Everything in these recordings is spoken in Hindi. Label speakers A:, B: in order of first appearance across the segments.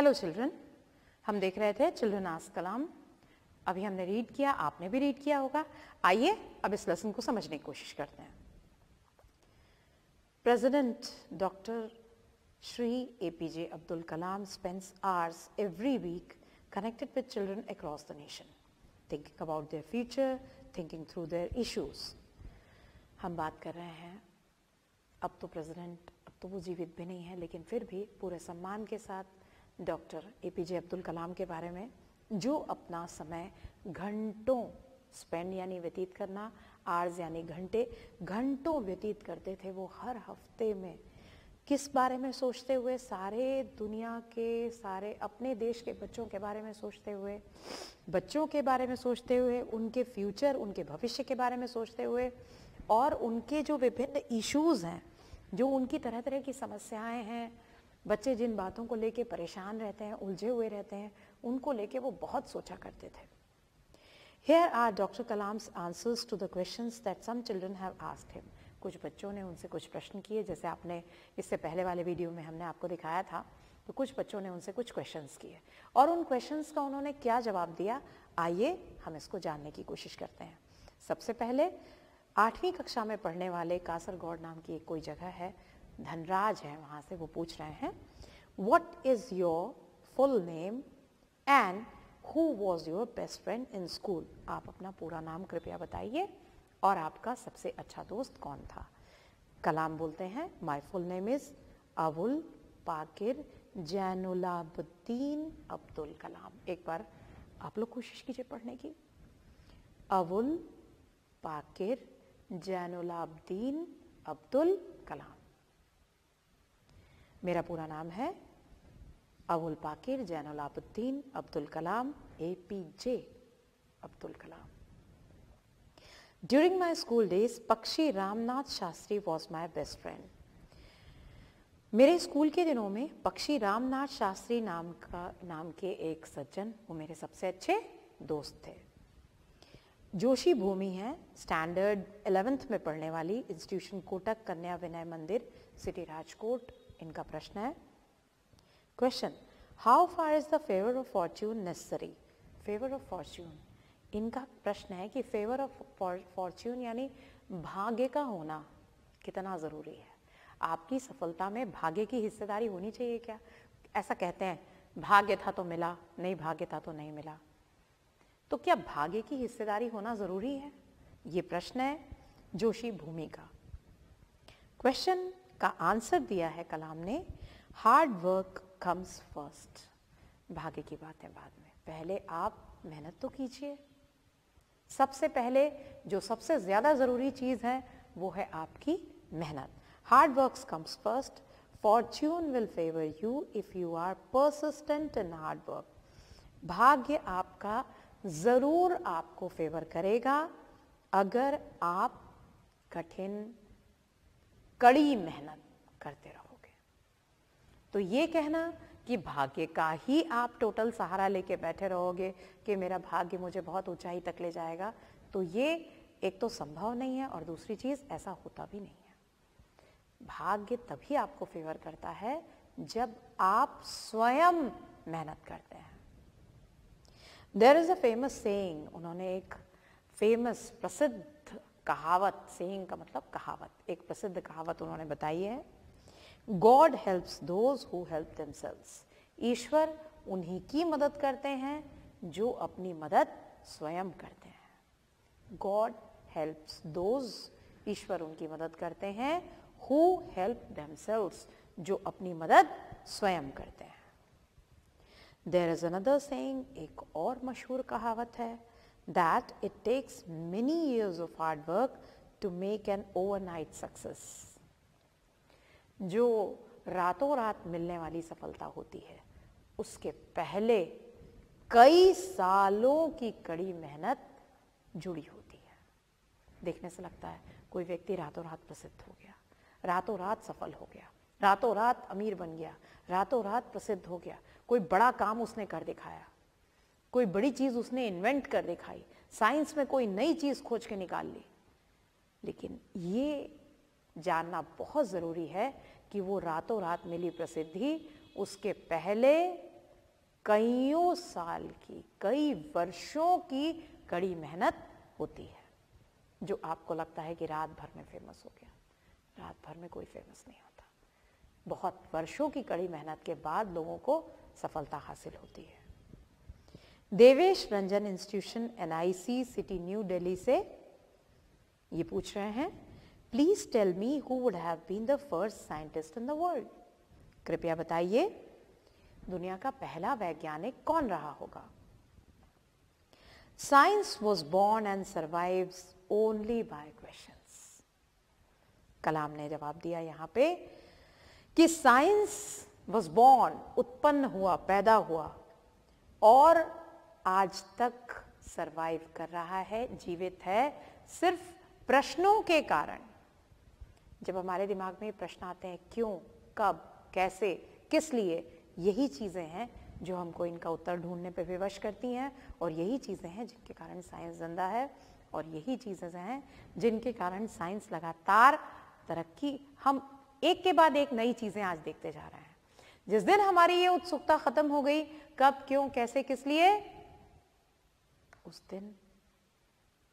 A: हेलो चिल्ड्रन हम देख रहे थे चिल्ड्रन आस कलाम अभी हमने रीड किया आपने भी रीड किया होगा आइए अब इस लेसन को समझने की कोशिश करते हैं president doctor Shri A P J Abdul Kalam spends hours every week connected with children across the nation thinking about their future thinking through their issues हम बात कर रहे हैं अब तो प्रेसिडेंट अब तो वो जीवित भी नहीं है लेकिन फिर भी पूरे सम्मान के साथ doctor A P J Abdul Kalam के बारे में जो अपना समय घंटों स्पेंड यानी व्यतीत करना आर्स यानी घंटे घंटों व्यतीत करते थे वो हर हफ्ते में किस बारे में सोचते हुए सारे दुनिया के सारे अपने देश के बच्चों के बारे में सोचते हुए बच्चों के बारे में सोचते हुए उनके फ्यूचर उनके भविष्य के बारे में सोचते हुए और उनके जो विभिन्न इश्यूज़ हैं जो उनकी तरह तरह की समस्याएं हैं बच्चे जिन बातों को लेके परेशान रहते हैं उलझे हुए रहते हैं उनको लेके वो बहुत सोचा करते थे here are doctor Kalam's answers to the question that some children have asked him कुछ बच्चों ने उनसे कुछ प्रश्न किए जैसे आपने इससे पहले वाले वीडियो में हमने आपको दिखाया था तो कुछ बच्चों ने उनसे कुछ क्वेश्चंस किए और उन क्वेश्चंस का उन्होंने क्या जवाब दिया आइए हम इसको जानने की कोशिश करते हैं सबसे पहले आठवीं कक्षा में पढ़ने वाले कासरगौड़ नाम की एक कोई जगह है धनराज हैं वहाँ से वो पूछ रहे हैं what is your full name and who was your best friend in school आप अपना पूरा नाम कृपया बताइए और आपका सबसे अच्छा दोस्त कौन था कलाम बोलते हैं my full name is Abul Pakir Jainulabdeen Abdul Kalam एक बार आप लोग कोशिश कीजिए पढ़ने की अबुल पाकिर जैनुलाबुद्दीन अब्दुल कलाम मेरा पूरा नाम है Abul Pakir Jainul Abdul Kalam A P J Abdul Kalam during my school days Pakshi Ramnath Shastri was my best friend मेरे स्कूल के दिनों में पक्षी रामनाथ शास्त्री नाम का नाम के एक सज्जन वो मेरे सबसे अच्छे दोस्त थे जोशी भूमि है स्टैंडर्ड एलेवेंथ में पढ़ने वाली इंस्टीट्यूशन कोटक कन्या विनय मंदिर सिटी राजकोट इनका प्रश्न है question how far is the favour of fortune necessary favour of fortune इनका प्रश्न है कि फेवर ऑफ फॉर्च्यून यानी भाग्य का होना कितना ज़रूरी है आपकी सफलता में भाग्य की हिस्सेदारी होनी चाहिए क्या ऐसा कहते हैं भाग्य था तो मिला नहीं भाग्य था तो नहीं मिला तो क्या भाग्य की हिस्सेदारी होना ज़रूरी है ये प्रश्न है जोशी भूमि का क्वेश्चन का आंसर दिया है कलाम ने हार्ड वर्क कम्स फर्स्ट भाग्य की बात है बाद में पहले आप मेहनत तो कीजिए सबसे पहले जो सबसे ज़्यादा ज़रूरी चीज़ है वो है आपकी मेहनत hard work comes first fortune will favour you if you are persistent in hard work भाग्य आपका ज़रूर आपको फेवर करेगा अगर आप कठिन कड़ी मेहनत करते रहोगे तो ये कहना कि भाग्य का ही आप टोटल सहारा लेके बैठे रहोगे कि मेरा भाग्य मुझे बहुत ऊंचाई तक ले जाएगा तो ये एक तो संभव नहीं है और दूसरी चीज़ ऐसा होता भी नहीं है भाग्य तभी आपको फेवर करता है जब आप स्वयं मेहनत करते हैं there is a famous saying उन्होंने एक फेमस प्रसिद्ध कहावत सेइंग का मतलब कहावत एक प्रसिद्ध कहावत उन्होंने बताई है God helps those who help themselves ईश्वर उन्हीं की मदद करते हैं जो अपनी मदद स्वयं करते हैं गॉड हेल्प्स दोज ईश्वर उनकी मदद करते हैं हु हेल्प दमसेल्स जो अपनी मदद स्वयं करते हैं देर इज अनदर सेइंग एक और मशहूर कहावत है that it takes many years of hard work to make an overnight success. जो रातों रात मिलने वाली सफलता होती है उसके पहले कई सालों की कड़ी मेहनत जुड़ी होती है देखने से लगता है कोई व्यक्ति रातों रात प्रसिद्ध हो गया रातों रात सफल हो गया रातों रात अमीर बन गया रातों रात प्रसिद्ध हो गया कोई बड़ा काम उसने कर दिखाया कोई बड़ी चीज उसने इन्वेंट कर दिखाई साइंस में कोई नई चीज खोज के निकाल ली लेकिन ये जानना बहुत जरूरी है कि वो रातों रात मिली प्रसिद्धि उसके पहले कईयों साल की कई वर्षों की कड़ी मेहनत होती है जो आपको लगता है कि रात भर में फेमस हो गया रात भर में कोई फेमस नहीं होता बहुत वर्षों की कड़ी मेहनत के बाद लोगों को सफलता हासिल होती है Devesh Ranjan institution NIC city New Delhi से ये पूछ रहे हैं please tell me who would have been the first scientist in the world कृपया बताइए दुनिया का पहला वैज्ञानिक कौन रहा होगा science was born and survive only by question Kalam ने जवाब दिया यहां पे कि साइंस वॉज बॉर्न उत्पन्न हुआ पैदा हुआ और आज तक सरवाइव कर रहा है जीवित है सिर्फ प्रश्नों के कारण जब हमारे दिमाग में प्रश्न आते हैं क्यों कब कैसे किस लिए यही चीज़ें हैं जो हमको इनका उत्तर ढूंढने पर विवश करती हैं और यही चीज़ें हैं जिनके कारण साइंस जिंदा है और यही चीज़ें हैं जिनके कारण साइंस लगातार तरक्की हम एक के बाद एक नई चीज़ें आज देखते जा रहे हैं जिस दिन हमारी ये उत्सुकता ख़त्म हो गई कब क्यों कैसे किस लिए उस दिन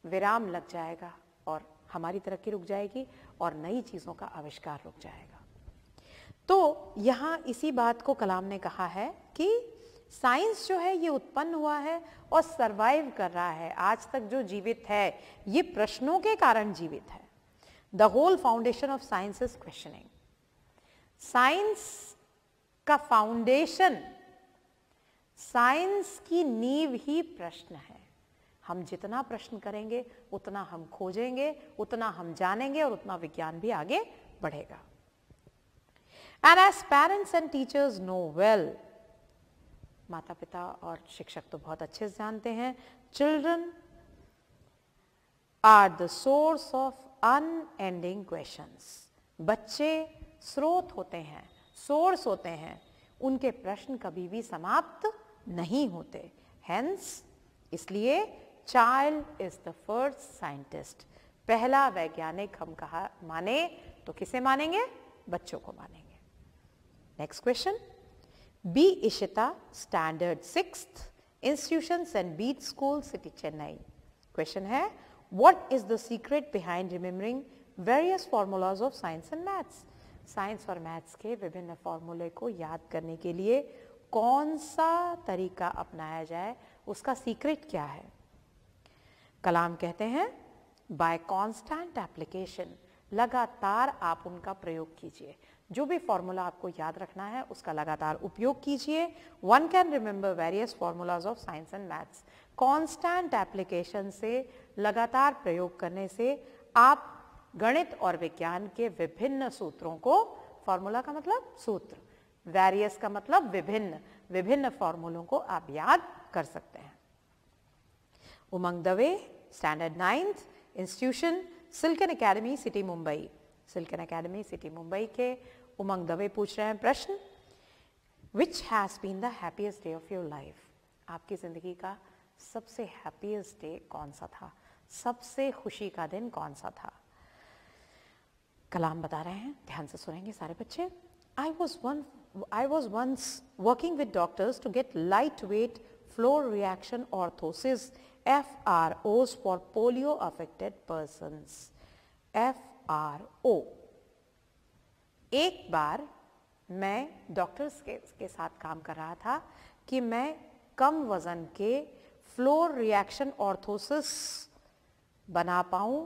A: विराम लग जाएगा और हमारी तरक्की रुक जाएगी और नई चीज़ों का आविष्कार रुक जाएगा तो यहाँ इसी बात को कलाम ने कहा है कि साइंस जो है ये उत्पन्न हुआ है और सरवाइव कर रहा है आज तक जो जीवित है ये प्रश्नों के कारण जीवित है the whole foundation of science is questioning science का फाउंडेशन साइंस की नींव ही प्रश्न है हम जितना प्रश्न करेंगे उतना हम खोजेंगे उतना हम जानेंगे और उतना विज्ञान भी आगे बढ़ेगा and as parents and teachers know well माता पिता और शिक्षक तो बहुत अच्छे से जानते हैं children are the source of unending questions बच्चे स्रोत होते हैं सोर्स होते हैं उनके प्रश्न कभी भी समाप्त नहीं होते हैंस इसलिए child is the first scientist पहला वैज्ञानिक हम कहा माने तो किसे मानेंगे बच्चों को मानेंगे next question B Ishita standard six institution and beat school city Chennai question है what is the secret behind remembering various formulas of science and maths science और मैथ्स के विभिन्न फॉर्मूले को याद करने के लिए कौन सा तरीका अपनाया जाए उसका सीक्रेट क्या है कलाम कहते हैं बाय कॉन्स्टेंट एप्लीकेशन लगातार आप उनका प्रयोग कीजिए जो भी फॉर्मूला आपको याद रखना है उसका लगातार उपयोग कीजिए one can remember various formulas of science and maths constant application से लगातार प्रयोग करने से आप गणित और विज्ञान के विभिन्न सूत्रों को फॉर्मूला का मतलब सूत्र वेरियस का मतलब विभिन्न विभिन्न फॉर्मूलों को आप याद कर सकते हैं Umang Dave, Standard 9th, Institution, Silken Academy, City Mumbai. Silken Academy, City Mumbai के उमंग दवे पूछ रहे हैं प्रश्न which has been the happiest day of your life आपकी ज़िंदगी का सबसे हैप्पीएस्ट डे कौन सा था सबसे खुशी का दिन कौन सा था कलाम बता रहे हैं ध्यान से सुनेंगे सारे बच्चे I was one I was once working with doctors to get light weight floor reaction orthosis FROs for polio affected persons. FRO एक बार मैं डॉक्टर्स के, के साथ काम कर रहा था कि मैं कम वजन के फ्लोर रिएक्शन ऑर्थोसिस बना पाऊं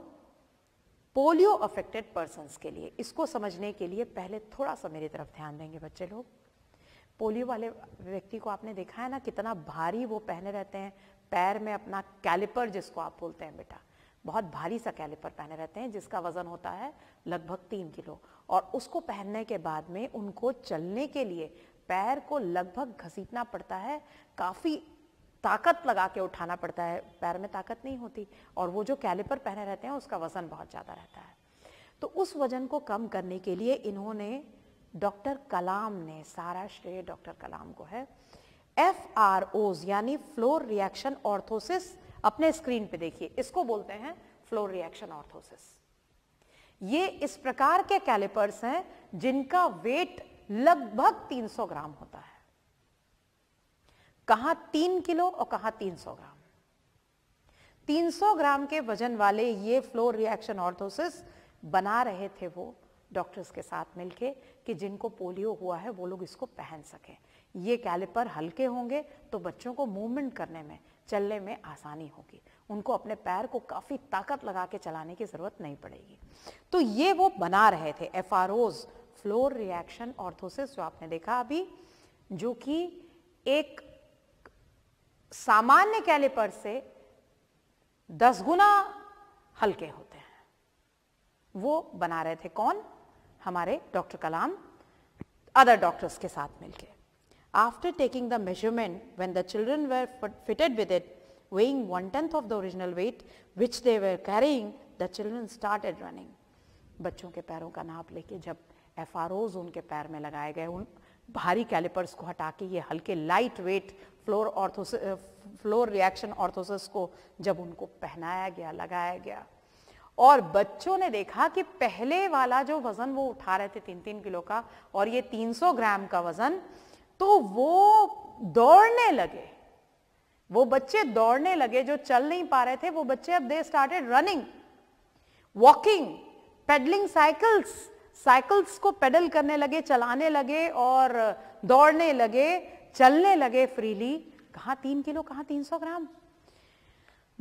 A: पोलियो अफेक्टेड पर्सन के लिए इसको समझने के लिए पहले थोड़ा सा मेरी तरफ ध्यान देंगे बच्चे लोग पोलियो वाले व्यक्ति को आपने देखा है ना कितना भारी वो पहने रहते हैं पैर में अपना कैलिपर जिसको आप बोलते हैं बेटा बहुत भारी सा कैलिपर पहने रहते हैं जिसका वज़न होता है लगभग तीन किलो और उसको पहनने के बाद में उनको चलने के लिए पैर को लगभग घसीटना पड़ता है काफ़ी ताकत लगा के उठाना पड़ता है पैर में ताकत नहीं होती और वो जो कैलिपर पहने रहते हैं उसका वज़न बहुत ज़्यादा रहता है तो उस वज़न को कम करने के लिए इन्होंने डॉक्टर कलाम ने सारा श्रेय डॉक्टर कलाम को है एफ आर ओज यानी फ्लोर रिएक्शन ऑर्थोसिस अपने स्क्रीन पे देखिए इसको बोलते हैं फ्लोर रिएक्शन ऑर्थोसिस ये इस प्रकार के कैलिपर्स हैं जिनका वेट लगभग 300 ग्राम होता है कहा तीन किलो और कहा 300 ग्राम 300 ग्राम के वजन वाले ये फ्लोर रिएक्शन ऑर्थोसिस बना रहे थे वो डॉक्टर्स के साथ मिलके कि जिनको पोलियो हुआ है वो लोग इसको पहन सकें ये कैलिपर हल्के होंगे तो बच्चों को मूवमेंट करने में चलने में आसानी होगी उनको अपने पैर को काफ़ी ताकत लगा के चलाने की ज़रूरत नहीं पड़ेगी तो ये वो बना रहे थे एफ फ्लोर रिएक्शन ऑर्थोसिस जो आपने देखा अभी जो कि एक सामान्य कैलिपर से दस गुना हल्के होते हैं वो बना रहे थे कौन हमारे डॉक्टर कलाम अदर डॉक्टर्स के साथ मिलके After taking the measurement, when the children were fitted with it, weighing one-tenth of the original weight which they were carrying, the children started running. बच्चों के पैरों का नाप लेके जब एफ उनके पैर में लगाए गए उन भारी कैलिपर्स को हटा के ये हल्के light wait floor orthos floor reaction orthosis को जब उनको पहनाया गया लगाया गया और बच्चों ने देखा कि पहले वाला जो वजन वो उठा रहे थे तीन तीन किलो का और ये 300 ग्राम का वजन तो वो दौड़ने लगे वो बच्चे दौड़ने लगे जो चल नहीं पा रहे थे वो बच्चे अब they started running walking pedalling cycles cycles को पेडल करने लगे चलाने लगे और दौड़ने लगे चलने लगे फ्रीली कहा तीन किलो कहा तीन सौ gram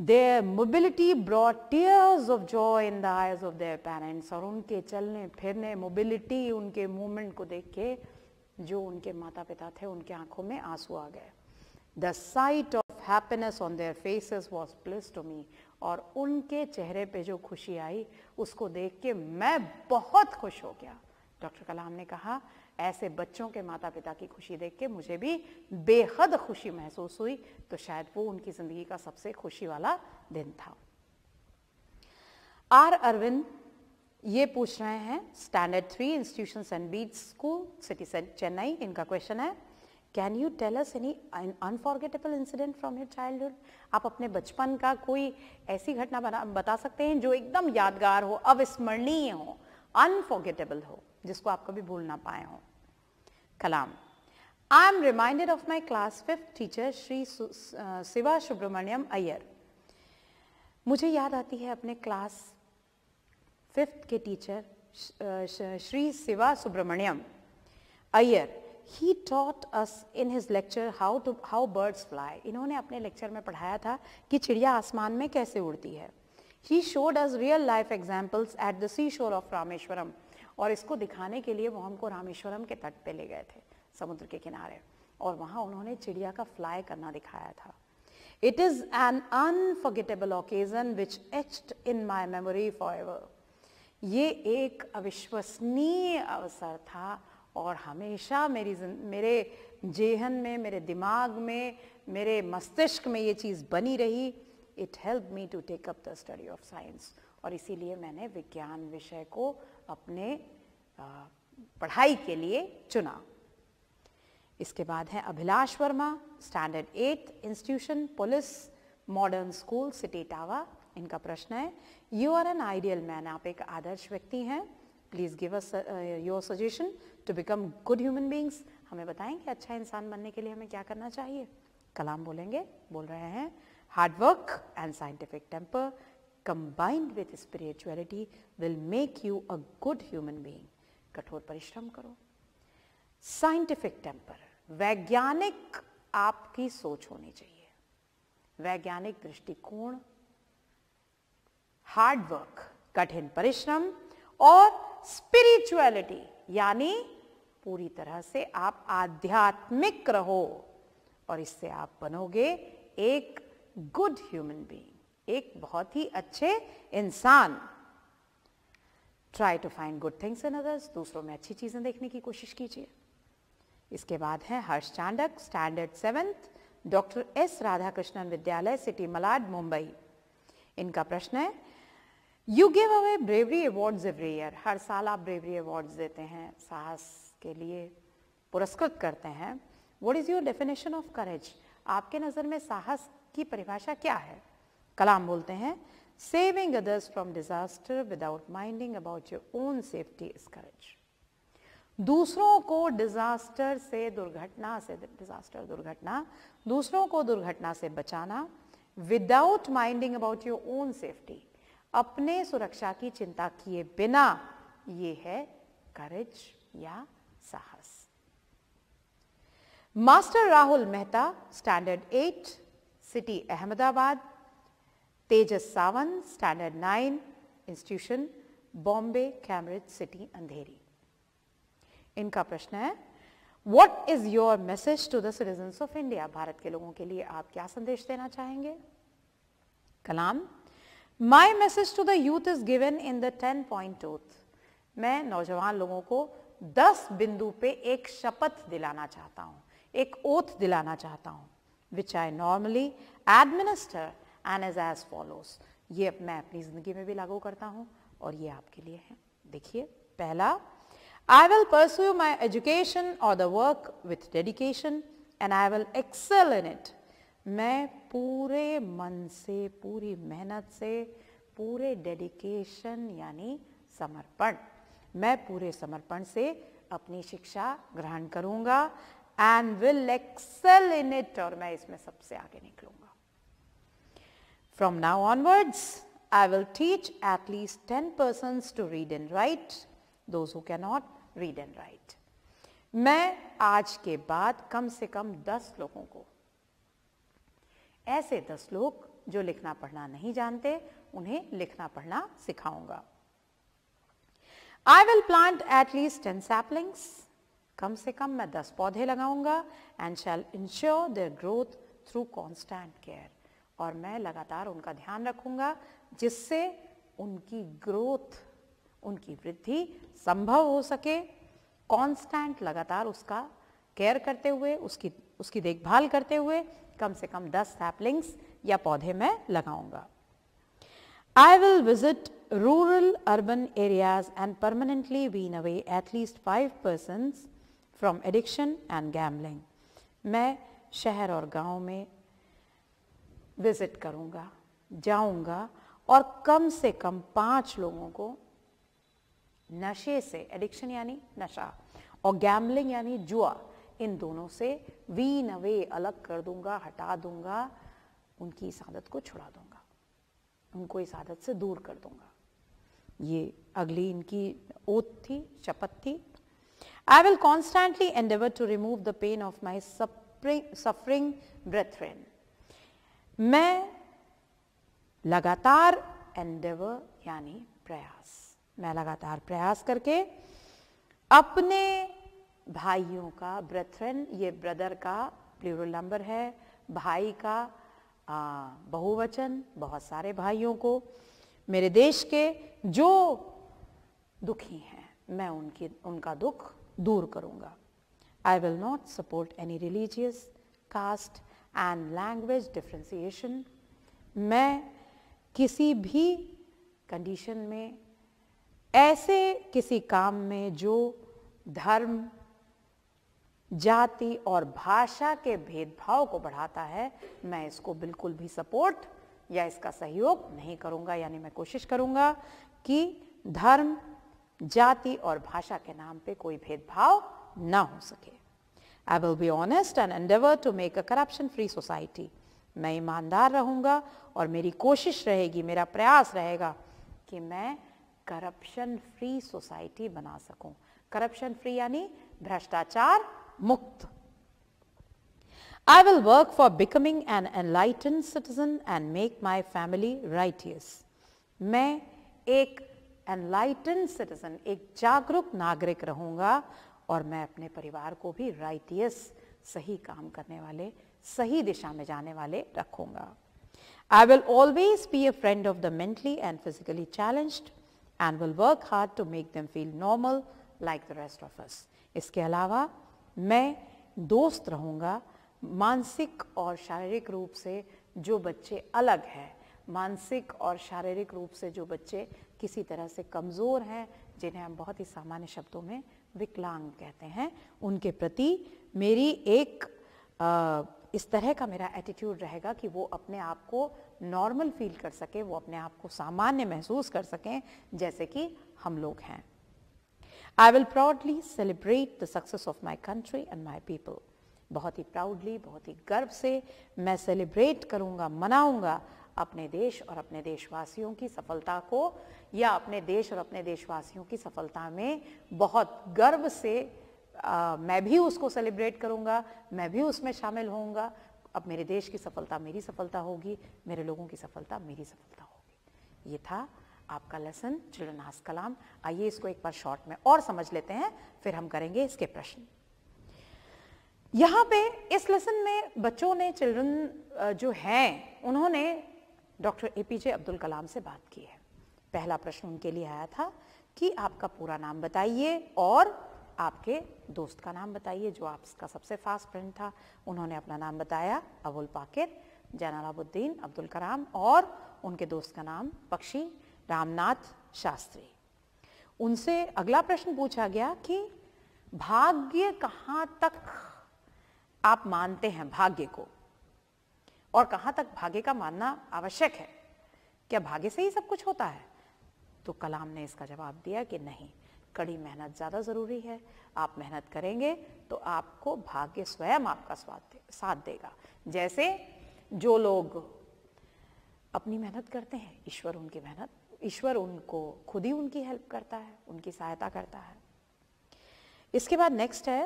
A: the mobility brought tears of joy in the eyes of their parents और उनके चलने फिरने मोबिलिटी उनके मूवमेंट को देख के जो उनके माता पिता थे उनके आंखों में आंसू आ गए the sight of happiness on their faces was bliss to me और उनके चेहरे पे जो खुशी आई उसको देख के मैं बहुत खुश हो गया डॉक्टर कलाम ने कहा ऐसे बच्चों के माता पिता की खुशी देख के मुझे भी बेहद खुशी महसूस हुई तो शायद वो उनकी ज़िंदगी का सबसे खुशी वाला दिन था आर अरविंद ये पूछ रहे हैं standard three institution and beat school city Chennai इनका क्वेश्चन है can you tell us any unforgettable incident from your childhood आप अपने बचपन का कोई ऐसी घटना बता सकते हैं जो एकदम यादगार हो अविस्मरणीय हो अनफॉर्गेटेबल हो जिसको आप कभी भूल ना पाए हो Kalam I am reminded of my class fifth teacher Shri Shiva Subramaniam Iyer मुझे याद आती है अपने क्लास फिफ्थ के teacher Shri Shiva Subramaniam Iyer he taught us in his lecture how to how birds fly इन्होंने अपने लेक्चर में पढ़ाया था कि चिड़िया आसमान में कैसे उड़ती है he showed us real life examples at the sea shore of Rameswaram और इसको दिखाने के लिए वो हमको रामेश्वरम के तट पर ले गए थे समुद्र के किनारे और वहाँ उन्होंने चिड़िया का फ्लाई करना दिखाया था it is an unforgettable occasion which etched in my memory forever ये एक अविश्वसनीय अवसर था और हमेशा मेरी मेरे जेहन में मेरे दिमाग में मेरे मस्तिष्क में ये चीज़ बनी रही it help me to take up the study of science और इसीलिए मैंने विज्ञान विषय को अपने पढ़ाई के लिए चुना इसके बाद है Abhilash Verma standard eight institution police modern school city टावा इनका प्रश्न है you are an ideal man आप एक आदर्श व्यक्ति हैं please give us your suggestion to become good human beings हमें बताएं कि अच्छा इंसान बनने के लिए हमें क्या करना चाहिए कलाम बोलेंगे बोल रहे हैं hard work and scientific temper combined with spirituality will make you a good human being कठोर परिश्रम करो साइंटिफिक टेम्पर वैज्ञानिक आपकी सोच होनी चाहिए वैज्ञानिक दृष्टिकोण हार्ड वर्क कठिन परिश्रम और स्पिरिचुअलिटी यानी पूरी तरह से आप आध्यात्मिक रहो और इससे आप बनोगे एक गुड ह्यूमन बीइंग एक बहुत ही अच्छे इंसान try to find good things in others दूसरों में अच्छी चीज़ें देखने की कोशिश कीजिए इसके बाद है Harsh Chandak standard seventh doctor S Radhakrishnan Vidyalaya city Malad Mumbai इनका प्रश्न है you give away bravery awards every year हर साल आप ब्रेवरी अवार्ड्स देते हैं साहस के लिए पुरस्कृत करते हैं what is your definition of courage आपके नज़र में साहस की परिभाषा क्या है कलाम बोलते हैं saving others from disaster without minding about your own safety is courage दूसरों को डिजास्टर से दुर्घटना से डिजास्टर दुर्घटना दूसरों को दुर्घटना से बचाना without minding about your own safety अपने सुरक्षा की चिंता किए बिना ये है करेज या साहस master Rahul Mehta standard eight city Ahmedabad Tejas Sawant standard nine institution Bombay Cambridge city Andheri इनका प्रश्न है what is your message to the citizens of India Bharat के लोगों के लिए आप क्या संदेश देना चाहेंगे Kalam my message to the youth is given in the ten point oath मैं नौजवान लोगों को दस बिंदु पे एक शपथ दिलाना चाहता हूँ एक ओथ दिलाना चाहता हूँ which I normally administer and as as follows ये मैं अपनी ज़िंदगी में भी लागू करता हूँ और ये आपके लिए है देखिए पहला I will pursue my education और the work with dedication and I will excel in it मैं पूरे मन से पूरी मेहनत से पूरे डेडिकेशन यानी समर्पण मैं पूरे समर्पण से अपनी शिक्षा ग्रहण करूंगा and will excel in it और मैं इसमें सबसे आगे निकलूंगा from now onwards I will teach at least ten person to read and write those who not read and write मैं आज के बाद कम से कम दस लोगों को ऐसे दस लोग जो लिखना पढ़ना नहीं जानते उन्हें लिखना पढ़ना सिखाऊंगा I will plant at least ten saplings कम से कम मैं दस पौधे लगाऊंगा and shall ensure their growth through constant care और मैं लगातार उनका ध्यान रखूंगा जिससे उनकी ग्रोथ उनकी वृद्धि संभव हो सके कॉन्स्टेंट लगातार उसका केयर करते हुए उसकी उसकी देखभाल करते हुए कम से कम दस सैपलिंग्स या पौधे मैं लगाऊंगा I will visit rural urban areas and permanently wean away at least five person from addiction and gambling मैं शहर और गांव में विजिट करूंगा जाऊंगा और कम से कम पांच लोगों को नशे से एडिक्शन यानी नशा और गैमलिंग यानी जुआ इन दोनों से वी अवे अलग कर दूंगा हटा दूंगा उनकी इस आदत को छुड़ा दूंगा उनको इस आदत से दूर कर दूंगा ये अगली इनकी ओत थी शपथ थी I will constantly endeavour to remove the pain of my suffering brethren मैं लगातार एंडेवर यानी प्रयास मैं लगातार प्रयास करके अपने भाइयों का ब्रथरन ये ब्रदर का प्लूरल नंबर है भाई का बहुवचन बहुत सारे भाइयों को मेरे देश के जो दुखी हैं मैं उनकी उनका दुख दूर करूंगा I will not support any religious caste and language differentiation मैं किसी भी कंडीशन में ऐसे किसी काम में जो धर्म जाति और भाषा के भेदभाव को बढ़ाता है मैं इसको बिल्कुल भी सपोर्ट या इसका सहयोग नहीं करूंगा यानी मैं कोशिश करूंगा कि धर्म जाति और भाषा के नाम पे कोई भेदभाव ना हो सके I will be honest and endeavour to make a corruption free society मैं ईमानदार रहूंगा और मेरी कोशिश रहेगी मेरा प्रयास रहेगा कि मैं करप्शन फ्री सोसाइटी बना सकूं करप्शन फ्री यानी भ्रष्टाचार मुक्त I will work for becoming an enlighten citizen and make my family righteous मैं एक एनलाइटन सिटीजन एक जागरूक नागरिक रहूंगा और मैं अपने परिवार को भी राइटियस सही काम करने वाले सही दिशा में जाने वाले रखूंगा I will always be a friend of the mentally and physically challenge and will work hard to make them feel normal like the rest of us इसके अलावा मैं दोस्त रहूँगा मानसिक और शारीरिक रूप से जो बच्चे अलग हैं मानसिक और शारीरिक रूप से जो बच्चे किसी तरह से कमज़ोर हैं जिन्हें हम बहुत ही सामान्य शब्दों में विकलांग कहते हैं उनके प्रति मेरी एक आ, इस तरह का मेरा एटीट्यूड रहेगा कि वो अपने आप को नॉर्मल फील कर सकें वो अपने आप को सामान्य महसूस कर सकें जैसे कि हम लोग हैं I will proudly celebrate the success of my country and my people. बहुत ही प्राउडली बहुत ही गर्व से मैं सेलिब्रेट करूंगा मनाऊंगा अपने देश और अपने देशवासियों की सफलता को या अपने देश और अपने देशवासियों की सफलता में बहुत गर्व से आ, मैं भी उसको सेलिब्रेट करूंगा मैं भी उसमें शामिल होऊंगा अब मेरे देश की सफलता मेरी सफलता होगी मेरे लोगों की सफलता मेरी सफलता होगी ये था आपका लेसन चिल्ड्रन हास कलाम आइए इसको एक बार शॉर्ट में और समझ लेते हैं फिर हम करेंगे इसके प्रश्न यहाँ पे इस लेसन में बच्चों ने चिल्ड्रन जो हैं उन्होंने doctor A P J Abdul Kalam से बात की है पहला प्रश्न उनके लिए आया था कि आपका पूरा नाम बताइए और आपके दोस्त का नाम बताइए जो आपका सबसे फास्ट फ्रेंड था उन्होंने अपना नाम बताया अबुल पाकिर जैनलाबुद्दीन अब्दुल कलाम और उनके दोस्त का नाम पक्षी रामनाथ शास्त्री उनसे अगला प्रश्न पूछा गया कि भाग्य कहां तक आप मानते हैं भाग्य को और कहां तक भाग्य का मानना आवश्यक है क्या भाग्य से ही सब कुछ होता है तो कलाम ने इसका जवाब दिया कि नहीं कड़ी मेहनत ज़्यादा ज़रूरी है आप मेहनत करेंगे तो आपको भाग्य स्वयं आपका स्वाद साथ देगा जैसे जो लोग अपनी मेहनत करते हैं ईश्वर उनकी मेहनत ईश्वर उनको खुद ही उनकी हेल्प करता है उनकी सहायता करता है इसके बाद नेक्स्ट है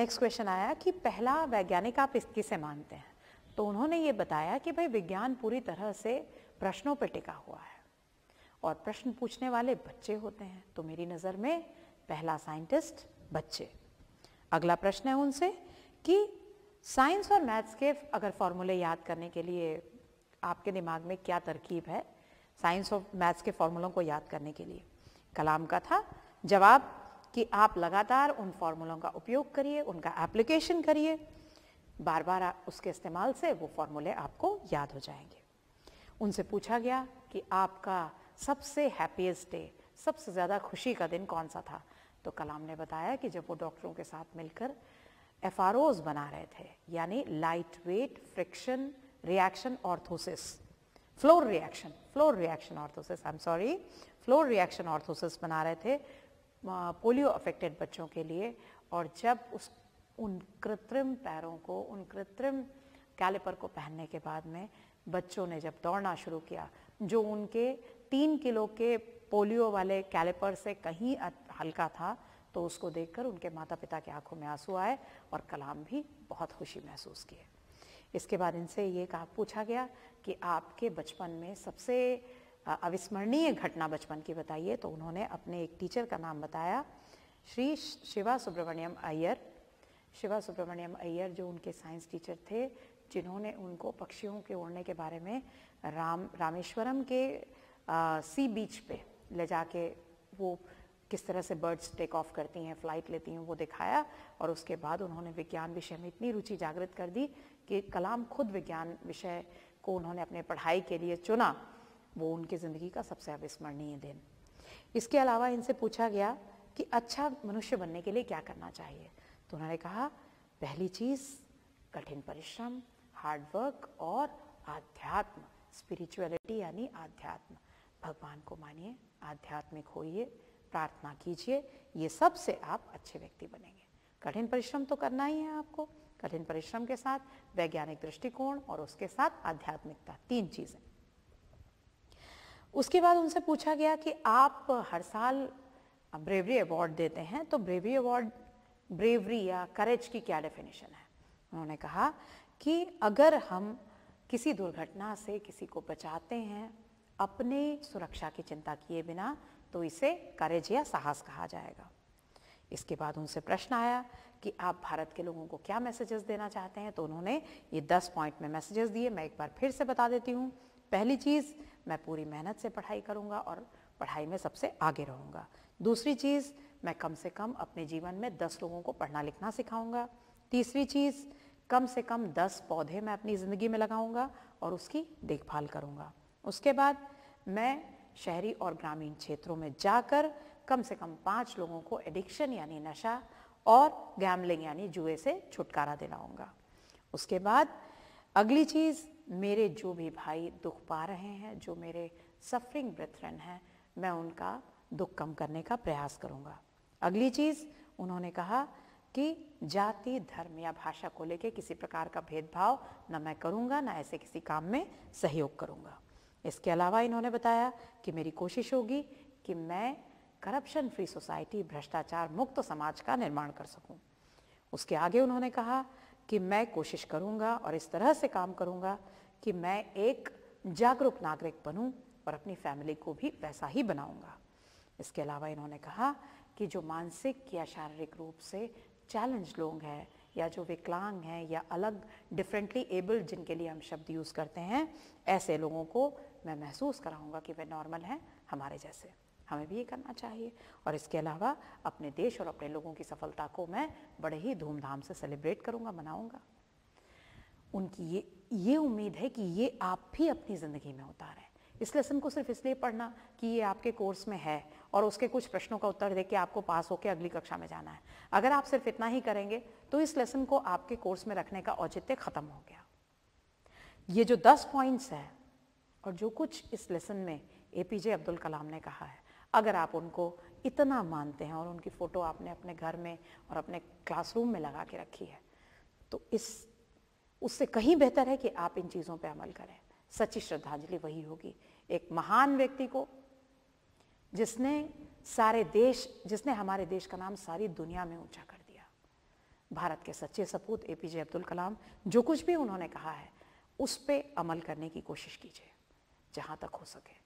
A: नेक्स्ट क्वेश्चन आया कि पहला वैज्ञानिक आप इस किसे मानते हैं तो उन्होंने ये बताया कि भाई विज्ञान पूरी तरह से प्रश्नों पर टिका हुआ है और प्रश्न पूछने वाले बच्चे होते हैं तो मेरी नज़र में पहला साइंटिस्ट बच्चे अगला प्रश्न है उनसे कि साइंस और मैथ्स के अगर फॉर्मूले याद करने के लिए आपके दिमाग में क्या तरकीब है साइंस और मैथ्स के फॉर्मूलों को याद करने के लिए कलाम का था जवाब कि आप लगातार उन फॉर्मूलों का उपयोग करिए उनका एप्लीकेशन करिए बार बार उसके इस्तेमाल से वो फॉर्मूले आपको याद हो जाएंगे उनसे पूछा गया कि आपका सबसे हैप्पीएस्ट डे सबसे ज़्यादा खुशी का दिन कौन सा था तो कलाम ने बताया कि जब वो डॉक्टरों के साथ मिलकर एफ बना रहे थे यानी light weight friction reaction orthosis floor reaction floor reaction orthosis I am sorry floor reaction orthosis बना रहे थे पोलियो अफेक्टेड बच्चों के लिए और जब उस उन कृत्रिम पैरों को उन कृत्रिम कैलिपर को पहनने के बाद में बच्चों ने जब दौड़ना शुरू किया जो उनके तीन किलो के पोलियो वाले कैलिपर से कहीं हल्का था तो उसको देखकर उनके माता पिता की आंखों में आंसू आए और कलाम भी बहुत खुशी महसूस किए इसके बाद इनसे ये कहा पूछा गया कि आपके बचपन में सबसे अविस्मरणीय घटना बचपन की बताइए तो उन्होंने अपने एक टीचर का नाम बताया श्री शिवा सुब्रमण्यम अय्यर शिवा सुब्रमण्यम अय्यर जो उनके साइंस टीचर थे जिन्होंने उनको पक्षियों के उड़ने के बारे में राम रामेश्वरम के आ, सी बीच पे ले जाके वो किस तरह से बर्ड्स टेक ऑफ करती हैं फ्लाइट लेती हैं वो दिखाया और उसके बाद उन्होंने विज्ञान विषय में इतनी रुचि जागृत कर दी कि कलाम खुद विज्ञान विषय को उन्होंने अपने पढ़ाई के लिए चुना वो उनकी ज़िंदगी का सबसे अविस्मरणीय दिन इसके अलावा इनसे पूछा गया कि अच्छा मनुष्य बनने के लिए क्या करना चाहिए तो उन्होंने कहा पहली चीज़ कठिन परिश्रम हार्डवर्क और आध्यात्म स्पिरिचुअलिटी यानी आध्यात्म भगवान को मानिए आध्यात्मिक होइए प्रार्थना कीजिए ये सब से आप अच्छे व्यक्ति बनेंगे कठिन परिश्रम तो करना ही है आपको कठिन परिश्रम के साथ वैज्ञानिक दृष्टिकोण और उसके साथ आध्यात्मिकता तीन चीज़ें उसके बाद उनसे पूछा गया कि आप हर साल ब्रेवरी अवार्ड देते हैं तो ब्रेवरी अवार्ड ब्रेवरी या करेज की क्या डेफिनेशन है उन्होंने कहा कि अगर हम किसी दुर्घटना से किसी को बचाते हैं अपने सुरक्षा की चिंता किए बिना तो इसे करेज या साहस कहा जाएगा इसके बाद उनसे प्रश्न आया कि आप भारत के लोगों को क्या मैसेजेस देना चाहते हैं तो उन्होंने ये दस पॉइंट में मैसेजेस दिए मैं एक बार फिर से बता देती हूँ पहली चीज़ मैं पूरी मेहनत से पढ़ाई करूँगा और पढ़ाई में सबसे आगे रहूँगा दूसरी चीज़ मैं कम से कम अपने जीवन में दस लोगों को पढ़ना लिखना सिखाऊँगा तीसरी चीज़ कम से कम दस पौधे मैं अपनी ज़िंदगी में लगाऊँगा और उसकी देखभाल करूँगा उसके बाद मैं शहरी और ग्रामीण क्षेत्रों में जाकर कम से कम पाँच लोगों को एडिक्शन यानी नशा और गैमलिंग यानी जुए से छुटकारा दिलाऊंगा उसके बाद अगली चीज़ मेरे जो भी भाई दुख पा रहे हैं जो मेरे सफरिंग ब्रथरन हैं मैं उनका दुख कम करने का प्रयास करूंगा अगली चीज़ उन्होंने कहा कि जाति धर्म या भाषा को लेके किसी प्रकार का भेदभाव न मैं करूंगा ना ऐसे किसी काम में सहयोग करूंगा इसके अलावा इन्होंने बताया कि मेरी कोशिश होगी कि मैं करप्शन फ्री सोसाइटी भ्रष्टाचार मुक्त समाज का निर्माण कर सकूं। उसके आगे उन्होंने कहा कि मैं कोशिश करूंगा और इस तरह से काम करूंगा कि मैं एक जागरूक नागरिक बनूं और अपनी फैमिली को भी वैसा ही बनाऊंगा इसके अलावा इन्होंने कहा कि जो मानसिक या शारीरिक रूप से चैलेंज लोग हैं या जो विकलांग हैं या अलग डिफरेंटली एबल्ड जिनके लिए हम शब्द यूज़ करते हैं ऐसे लोगों को मैं महसूस कराऊंगा कि वे नॉर्मल हैं हमारे जैसे हमें भी ये करना चाहिए और इसके अलावा अपने देश और अपने लोगों की सफलता को मैं बड़े ही धूमधाम से सेलिब्रेट करूँगा मनाऊँगा उनकी ये ये उम्मीद है कि ये आप भी अपनी ज़िंदगी में उतारें इस लेसन को सिर्फ इसलिए पढ़ना कि ये आपके कोर्स में है और उसके कुछ प्रश्नों का उत्तर देके आपको पास होकर अगली कक्षा में जाना है अगर आप सिर्फ इतना ही करेंगे तो इस लेसन को आपके कोर्स में रखने का औचित्य खत्म हो गया ये जो दस पॉइंट्स है और जो कुछ इस लेसन में ए पी जे अब्दुल कलाम ने कहा है अगर आप उनको इतना मानते हैं और उनकी फ़ोटो आपने अपने घर में और अपने क्लासरूम में लगा के रखी है तो इस उससे कहीं बेहतर है कि आप इन चीज़ों पर अमल करें सच्ची श्रद्धांजलि वही होगी एक महान व्यक्ति को जिसने सारे देश जिसने हमारे देश का नाम सारी दुनिया में ऊंचा कर दिया भारत के सच्चे सपूत ए पी जे अब्दुल कलाम जो कुछ भी उन्होंने कहा है उस पर अमल करने की कोशिश कीजिए जहाँ तक हो सके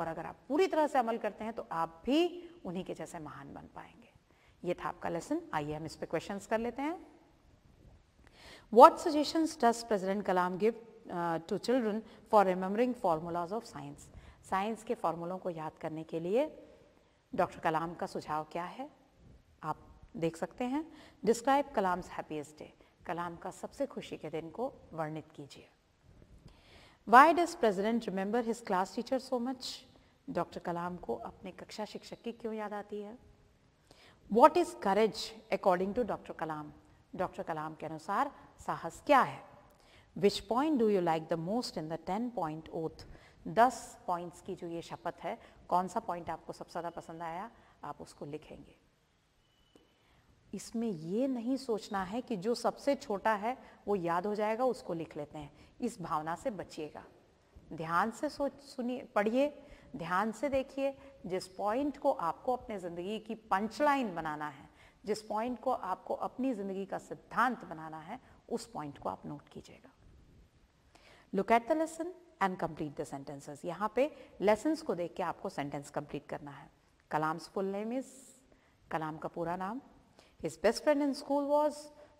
A: और अगर आप पूरी तरह से अमल करते हैं तो आप भी उन्हीं के जैसे महान बन पाएंगे ये था आपका लेसन आइए हम इस पर क्वेश्चन कर लेते हैं what suggestion does President Kalam give to children for remembering formulas of science science के फार्मूलों को याद करने के लिए डॉक्टर कलाम का सुझाव क्या है आप देख सकते हैं describe Kalam's happiest day Kalam का सबसे खुशी के दिन को वर्णित कीजिए why does President remember his class teacher so much doctor Kalam को अपने कक्षा शिक्षक की क्यों याद आती है what is courage according to doctor Kalam doctor Kalam के अनुसार साहस क्या है which point do you like the most in the ten point oath दस पॉइंट्स की जो ये शपथ है कौन सा पॉइंट आपको सबसे ज़्यादा पसंद आया आप उसको लिखेंगे इसमें ये नहीं सोचना है कि जो सबसे छोटा है वो याद हो जाएगा उसको लिख लेते हैं इस भावना से बचिएगा ध्यान से सोच सुनिए पढ़िए ध्यान से देखिए जिस पॉइंट को आपको अपने ज़िंदगी की पंचलाइन बनाना है जिस पॉइंट को आपको अपनी ज़िंदगी का सिद्धांत बनाना है उस पॉइंट को आप नोट कीजिएगा look at the lesson and complete the sentences यहाँ पे लेसन्स को देख के आपको सेंटेंस कंप्लीट करना है Kalam's full name is Kalam का पूरा नाम his best friend in school was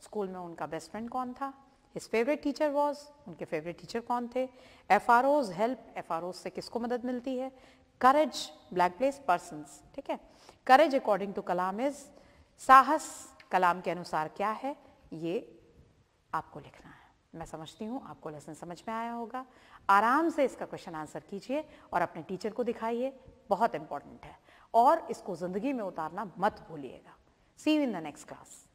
A: school में उनका बेस्ट फ्रेंड कौन था हिज फेवरेट टीचर वॉज उनके फेवरेट टीचर कौन थे एफ आर ओज हेल्प एफ आर ओज से किसको मदद मिलती है करेज ब्लैक प्लेस पर्सन ठीक है courage according to Kalam is साहस कलाम के अनुसार क्या है ये आपको लिखना है मैं समझती हूँ आपको लेसन समझ में आया होगा आराम से इसका क्वेश्चन आंसर कीजिए और अपने टीचर को दिखाइए बहुत इंपॉर्टेंट है और इसको ज़िंदगी में उतारना मत भूलिएगा See you in the next class.